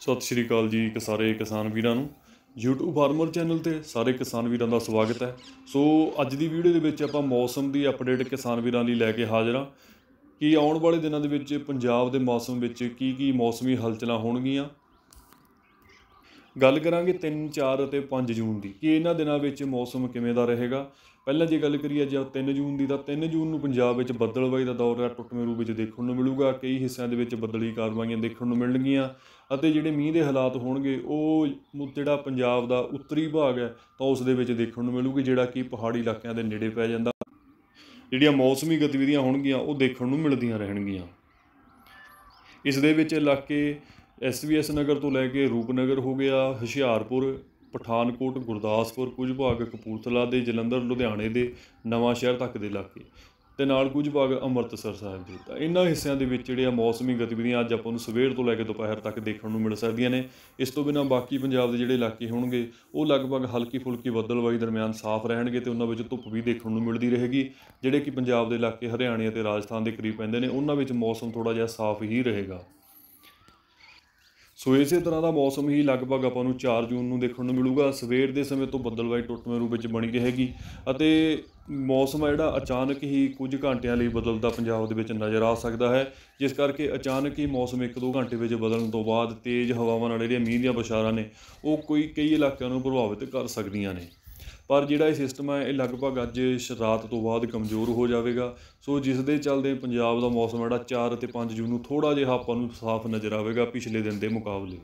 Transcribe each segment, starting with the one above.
ਸਤਿ ਸ਼੍ਰੀ ਅਕਾਲ ਜੀ ਕਿ ਸਾਰੇ ਕਿਸਾਨ ਵੀਰਾਂ ਨੂੰ YouTube ਫਾਰਮਰ ਚੈਨਲ ਤੇ ਸਾਰੇ ਕਿਸਾਨ ਵੀਰਾਂ ਦਾ ਸਵਾਗਤ ਹੈ ਸੋ ਅੱਜ ਦੀ ਵੀਡੀਓ ਦੇ ਵਿੱਚ ਆਪਾਂ ਮੌਸਮ ਦੀ ਅਪਡੇਟ ਕਿਸਾਨ ਵੀਰਾਂ ਲਈ ਲੈ ਕੇ ਹਾਜ਼ਰ ਹਾਂ ਕਿ ਆਉਣ ਵਾਲੇ ਦਿਨਾਂ ਦੇ ਵਿੱਚ ਪੰਜਾਬ ਦੇ ਮੌਸਮ ਵਿੱਚ ਕੀ ਕੀ ਮੌਸਮੀ ਹਲਚਲਾਂ ਹੋਣਗੀਆਂ ਗੱਲ ਕਰਾਂਗੇ 3 4 ਅਤੇ 5 ਜੂਨ ਦੀ ਕਿ ਇਹਨਾਂ ਦਿਨਾਂ ਵਿੱਚ ਮੌਸਮ ਕਿਵੇਂ ਦਾ ਰਹੇਗਾ ਪਹਿਲਾਂ ਜੇ ਗੱਲ ਕਰੀਏ ਜੇ 3 ਜੂਨ ਦੀ ਤਾਂ 3 ਜੂਨ ਨੂੰ ਪੰਜਾਬ ਵਿੱਚ ਬੱਦਲਬਾਈ ਦਾ ਦੌਰ ਹੈ ਟੁੱਟਵੇਂ ਰੂਪ ਵਿੱਚ ਦੇਖਣ ਨੂੰ ਮਿਲੂਗਾ ਕਈ ਹਿੱਸਿਆਂ ਦੇ ਵਿੱਚ ਬੱਦਲੀ ਕਾਰਵਾਈਆਂ ਦੇਖਣ ਨੂੰ ਮਿਲਣਗੀਆਂ ਅਤੇ ਜਿਹੜੇ ਮੀਂਹ ਦੇ ਹਾਲਾਤ ਹੋਣਗੇ ਉਹ ਜਿਹੜਾ ਪੰਜਾਬ ਦਾ ਉੱਤਰੀ ਭਾਗ ਹੈ ਤਾਂ ਉਸ ਦੇ ਵਿੱਚ ਦੇਖਣ ਨੂੰ ਮਿਲੂਗੀ ਜਿਹੜਾ ਕਿ ਪਹਾੜੀ ਇਲਾਕਿਆਂ ਦੇ ਨੇੜੇ ਪੈ ਜਾਂਦਾ ਜਿਹੜੀਆਂ ਮੌਸਮੀ ਗਤੀਵਿਧੀਆਂ ਹੋਣਗੀਆਂ ਉਹ ਦੇਖਣ ਨੂੰ ਮਿਲਦੀਆਂ ਰਹਿਣਗੀਆਂ ਇਸ ਦੇ ਵਿੱਚ ਇਲਾਕੇ ਐਸਵੀਐਸ ਨਗਰ ਤੋਂ ਲੈ ਕੇ ਰੂਪਨਗਰ ਹੋ ਗਿਆ ਹੁਸ਼ਿਆਰਪੁਰ ਪਠਾਨਕੋਟ ਗੁਰਦਾਸਪੁਰ ਕੁਝ ਭਾਗ ਕਪੂਰਥਲਾ ਦੇ ਜਲੰਧਰ ਲੁਧਿਆਣੇ ਦੇ ਨਵਾਂ ਸ਼ਹਿਰ ਤੱਕ ਦੇ ਇਲਾਕੇ ਤੇ ਨਾਲ ਕੁਝ ਭਾਗ ਅੰਮ੍ਰਿਤਸਰ ਸਾਹਿਬ ਦੇ ਤਾਂ ਇਹਨਾਂ ਹਿੱਸਿਆਂ ਦੇ ਵਿੱਚ ਜਿਹੜੇ ਆ ਮੌਸਮੀ ਗਤੀਵਿਧੀਆਂ ਅੱਜ ਆਪਾਂ ਨੂੰ ਸਵੇਰ ਤੋਂ ਲੈ ਕੇ ਦੁਪਹਿਰ ਤੱਕ ਦੇਖਣ ਨੂੰ ਮਿਲ ਸਕਦੀਆਂ ਨੇ ਇਸ ਤੋਂ ਬਿਨਾਂ ਬਾਕੀ ਪੰਜਾਬ ਦੇ ਜਿਹੜੇ ਇਲਾਕੇ ਹੋਣਗੇ ਉਹ ਲਗਭਗ ਹਲਕੀ ਫੁਲਕੀ ਬੱਦਲਵਾਈ ਦਰਮਿਆਨ ਸਾਫ਼ ਰਹਿਣਗੇ ਤੇ ਉਹਨਾਂ ਵਿੱਚ ਧੁੱਪ ਵੀ ਦੇਖਣ ਨੂੰ ਮਿਲਦੀ ਰਹੇਗੀ ਜਿਹੜੇ ਕਿ ਪੰਜਾਬ ਦੇ ਇਲਾਕੇ ਹਰਿਆਣਾ ਅਤੇ ਰਾਜਸਥਾਨ ਦੇ ਕਰੀਬ ਪੈਂਦੇ ਨੇ ਉਹਨਾਂ ਵਿੱਚ ਮੌਸਮ ਥੋੜਾ ਜਿਹਾ ਸਾਫ਼ ਹੀ ਰਹੇਗਾ ਸੋ ਇਸੇ ਤਰ੍ਹਾਂ ਦਾ ਮੌਸਮ ਹੀ ਲਗਭਗ ਆਪਾਂ ਨੂੰ 4 ਜੂਨ ਨੂੰ ਦੇਖਣ ਨੂੰ ਮਿਲੂਗਾ ਸਵੇਰ ਦੇ ਸਮੇਂ ਤੋਂ ਬੱਦਲਵਾਈ ਟੁੱਟਵੇਂ ਰੂਪ ਵਿੱਚ ਬਣੀ ਰਹੇਗੀ ਅਤੇ ਮੌਸਮ ਜਿਹੜਾ ਅਚਾਨਕ ਹੀ ਕੁਝ ਘੰਟਿਆਂ ਲਈ ਬਦਲਦਾ ਪੰਜਾਬ ਦੇ ਵਿੱਚ ਨਜ਼ਰ ਆ ਸਕਦਾ ਹੈ ਜਿਸ ਕਰਕੇ ਅਚਾਨਕ ਹੀ ਮੌਸਮ 1-2 ਘੰਟੇ ਵਿੱਚ ਬਦਲਣ ਤੋਂ ਬਾਅਦ ਤੇਜ਼ ਹਵਾਵਾਂ ਨਾਲ ਜਿਹੜੀਆਂ ਮੀਂਹ ਦੀਆਂ ਬਸ਼ਾਰਾਂ ਨੇ ਉਹ ਕੋਈ ਕਈ ਇਲਾਕਿਆਂ ਨੂੰ ਪ੍ਰਭਾਵਿਤ ਕਰ ਸਕਦੀਆਂ ਨੇ ਪਰ ਜਿਹੜਾ ਇਹ ਸਿਸਟਮ ਹੈ ਇਹ ਲਗਭਗ ਅੱਜ ਰਾਤ ਤੋਂ ਬਾਅਦ ਕਮਜ਼ੋਰ ਹੋ ਜਾਵੇਗਾ ਸੋ ਜਿਸ ਦੇ ਚੱਲਦੇ ਪੰਜਾਬ ਦਾ ਮੌਸਮ ਜਿਹੜਾ 4 ਅਤੇ 5 ਜੂਨ ਨੂੰ ਥੋੜਾ ਜਿਹਾ ਆਪਾਂ ਨੂੰ ਸਾਫ਼ ਨਜ਼ਰ ਆਵੇਗਾ ਪਿਛਲੇ ਦਿਨ ਦੇ ਮੁਕਾਬਲੇ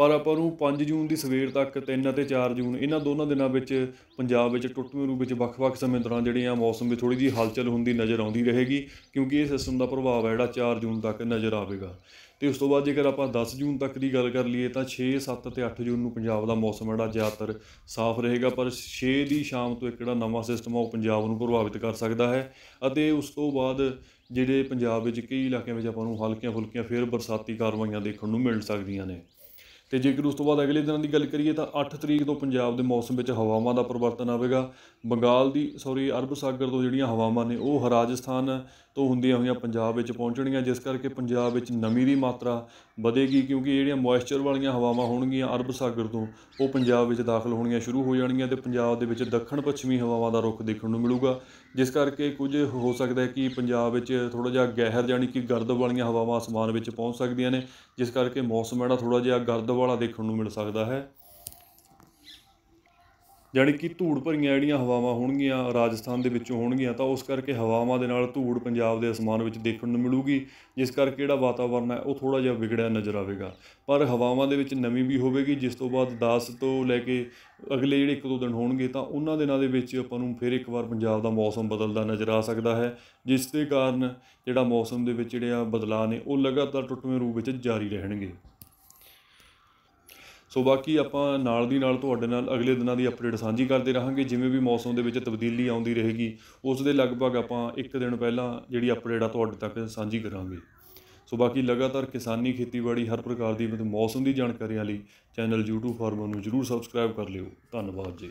ਪਰ ਆਪਾਂ ਨੂੰ 5 ਜੂਨ ਦੀ ਸਵੇਰ ਤੱਕ 3 ਅਤੇ 4 ਜੂਨ ਇਹਨਾਂ ਦੋਨਾਂ ਦਿਨਾਂ ਵਿੱਚ ਪੰਜਾਬ ਵਿੱਚ ਟੁੱਟਵੇਂ ਰੂਪ ਵਿੱਚ ਵੱਖ-ਵੱਖ ਸਮੇਂ ਦੌਰਾਨ ਜਿਹੜੀਆਂ ਮੌਸਮ ਵਿੱਚ ਥੋੜੀ ਜੀ ਹਲਚਲ ਹੁੰਦੀ ਨਜ਼ਰ ਆਉਂਦੀ ਰਹੇਗੀ ਕਿਉਂਕਿ ਇਹ ਸਿਸਟਮ ਦਾ ਪ੍ਰਭਾਵ ਹੈ ਜਿਹੜਾ 4 ਜੂਨ ਤੱਕ ਨਜ਼ਰ ਆਵੇਗਾ ਤੇ ਉਸ ਤੋਂ ਬਾਅਦ ਜੇਕਰ ਆਪਾਂ 10 ਜੂਨ ਤੱਕ ਦੀ ਗੱਲ ਕਰ ਲਈਏ ਤਾਂ 6 7 ਤੇ 8 ਜੂਨ ਨੂੰ ਪੰਜਾਬ ਦਾ ਮੌਸਮ ਜਿਹੜਾ ਜ਼ਿਆਦਾਤਰ ਸਾਫ਼ ਰਹੇਗਾ ਪਰ 6 ਦੀ ਸ਼ਾਮ ਤੋਂ ਇੱਕ ਜਿਹੜਾ ਨਵਾਂ ਸਿਸਟਮ ਆ ਉਹ ਪੰਜਾਬ ਨੂੰ ਪ੍ਰਭਾਵਿਤ ਕਰ ਸਕਦਾ ਹੈ ਅਤੇ ਉਸ ਤੋਂ ਬਾਅਦ ਜਿਹੜੇ ਪੰਜਾਬ ਵਿੱਚ ਕਈ ਇਲਾਕਿਆਂ ਵਿੱਚ ਆਪਾਂ ਨੂੰ ਹਲਕੀਆਂ ਫੁਲਕੀਆਂ ਫੇਰ ਬਰਸਾਤੀ ਕਾਰਵਾਈਆਂ ਦੇਖਣ ਨੂੰ ਮਿਲ ਸਕਦੀਆਂ ਨੇ ਤੇ ਜੇਕਰ ਉਸ ਤੋਂ ਬਾਅਦ ਅਗਲੇ ਦਿਨਾਂ ਦੀ ਗੱਲ ਕਰੀਏ ਤਾਂ 8 ਤਰੀਕ ਤੋਂ ਪੰਜਾਬ ਦੇ ਮੌਸਮ ਵਿੱਚ ਹਵਾਵਾਂ ਦਾ ਪਰਿਵਰਤਨ ਆਵੇਗਾ ਬੰਗਾਲ ਦੀ ਸੌਰੀ ਅਰਬ ਸਾਗਰ ਤੋਂ ਜਿਹੜੀਆਂ ਹਵਾਵਾਂ ਨੇ ਉਹ ਰਾਜਸਥਾਨ ਤੋਂ ਹੁੰਦੀਆਂ ਹੋਈਆਂ ਪੰਜਾਬ ਵਿੱਚ ਪਹੁੰਚਣਗੀਆਂ ਜਿਸ ਕਰਕੇ ਪੰਜਾਬ ਵਿੱਚ ਨਮੀ ਦੀ ਮਾਤਰਾ ਵਧੇਗੀ ਕਿਉਂਕਿ ਜਿਹੜੀਆਂ ਮੌਇਸਚਰ ਵਾਲੀਆਂ ਹਵਾਵਾਂ ਹੋਣਗੀਆਂ ਅਰਬ ਸਾਗਰ ਤੋਂ ਉਹ ਪੰਜਾਬ ਵਿੱਚ ਦਾਖਲ ਹੋਣੀਆਂ ਸ਼ੁਰੂ ਹੋ ਜਾਣਗੀਆਂ ਤੇ ਪੰਜਾਬ ਦੇ ਵਿੱਚ ਦੱਖਣ ਪੱਛਮੀ ਹਵਾਵਾਂ ਦਾ ਰੁਖ ਦੇਖਣ ਨੂੰ ਮਿਲੂਗਾ ਜਿਸ ਕਰਕੇ ਕੁਝ ਹੋ ਸਕਦਾ ਹੈ ਕਿ ਪੰਜਾਬ ਵਿੱਚ ਥੋੜਾ ਜਿਹਾ ਗਹਿਰ ਜਾਨੀ ਕਿ ਗਰਦ ਵਾਲੀਆਂ ਹਵਾਵਾਂ ਅਸਮਾਨ ਵਿੱਚ ਪਹੁੰਚ ਸਕਦੀਆਂ ਨੇ ਜਿਸ ਕਰਕੇ ਮੌਸਮ ਜਿਹੜਾ ਥੋੜਾ ਜਿਹਾ ਗਰਦ ਵਾਲਾ ਦੇਖਣ ਨੂੰ ਮਿਲ ਸਕਦਾ ਹੈ ਜਾਨੀ ਕਿ ਧੂੜ ਭਰੀਆਂ ਜਿਹੜੀਆਂ ਹਵਾਵਾਂ ਹੋਣਗੀਆਂ ਰਾਜਸਥਾਨ ਦੇ ਵਿੱਚੋਂ ਹੋਣਗੀਆਂ ਤਾਂ ਉਸ ਕਰਕੇ ਹਵਾਵਾਂ ਦੇ ਨਾਲ ਧੂੜ ਪੰਜਾਬ ਦੇ ਅਸਮਾਨ ਵਿੱਚ ਦੇਖਣ ਨੂੰ ਮਿਲੂਗੀ ਜਿਸ ਕਰਕੇ ਜਿਹੜਾ ਵਾਤਾਵਰਣ ਹੈ ਉਹ ਥੋੜਾ ਜਿਹਾ ਵਿਗੜਿਆ ਨਜ਼ਰ ਆਵੇਗਾ ਪਰ ਹਵਾਵਾਂ ਦੇ ਵਿੱਚ ਨਮੀ ਵੀ ਹੋਵੇਗੀ ਜਿਸ ਤੋਂ ਬਾਅਦ 10 ਤੋਂ ਲੈ ਕੇ ਅਗਲੇ ਜਿਹੜੇ ਇੱਕ ਦੋ ਦਿਨ ਹੋਣਗੇ ਤਾਂ ਉਹਨਾਂ ਦਿਨਾਂ ਦੇ ਵਿੱਚ ਆਪਾਂ ਨੂੰ ਫਿਰ ਇੱਕ ਵਾਰ ਪੰਜਾਬ ਦਾ ਮੌਸਮ ਬਦਲਦਾ ਨਜ਼ਰ ਆ ਸਕਦਾ ਹੈ ਜਿਸ ਦੇ ਕਾਰਨ ਜਿਹੜਾ ਮੌਸਮ ਦੇ ਵਿੱਚ ਜਿਹੜਿਆ ਬਦਲਾਅ ਨੇ ਉਹ ਲਗਾਤਾਰ ਟੁੱਟਵੇਂ ਰੂਪ ਵਿੱਚ ਜਾਰੀ ਰਹਿਣਗੇ ਸੋ ਬਾਕੀ ਆਪਾਂ ਨਾਲ ਦੀ ਨਾਲ ਤੁਹਾਡੇ ਨਾਲ ਅਗਲੇ ਦਿਨਾਂ ਦੀ ਅਪਡੇਟ ਸਾਂਝੀ ਕਰਦੇ ਰਹਾਂਗੇ ਜਿਵੇਂ ਵੀ ਮੌਸਮ ਦੇ ਵਿੱਚ ਤਬਦੀਲੀ ਆਉਂਦੀ ਰਹੇਗੀ ਉਸ ਦੇ ਲਗਭਗ ਆਪਾਂ ਇੱਕ ਦਿਨ ਪਹਿਲਾਂ ਜਿਹੜੀ ਅਪਡੇਟ ਆ ਤੁਹਾਡੇ ਤੱਕ ਸਾਂਝੀ ਕਰਾਂਗੇ ਸੋ ਬਾਕੀ ਲਗਾਤਾਰ ਕਿਸਾਨੀ ਖੇਤੀਬਾੜੀ ਹਰ ਪ੍ਰਕਾਰ ਦੀ ਮੌਸਮ ਦੀ ਜਾਣਕਾਰੀਆਂ ਲਈ ਚੈਨਲ YouTube ਫਾਰਮਰ ਨੂੰ ਜਰੂਰ ਸਬਸਕ੍ਰਾਈਬ ਕਰ ਲਿਓ ਧੰਨਵਾਦ ਜੀ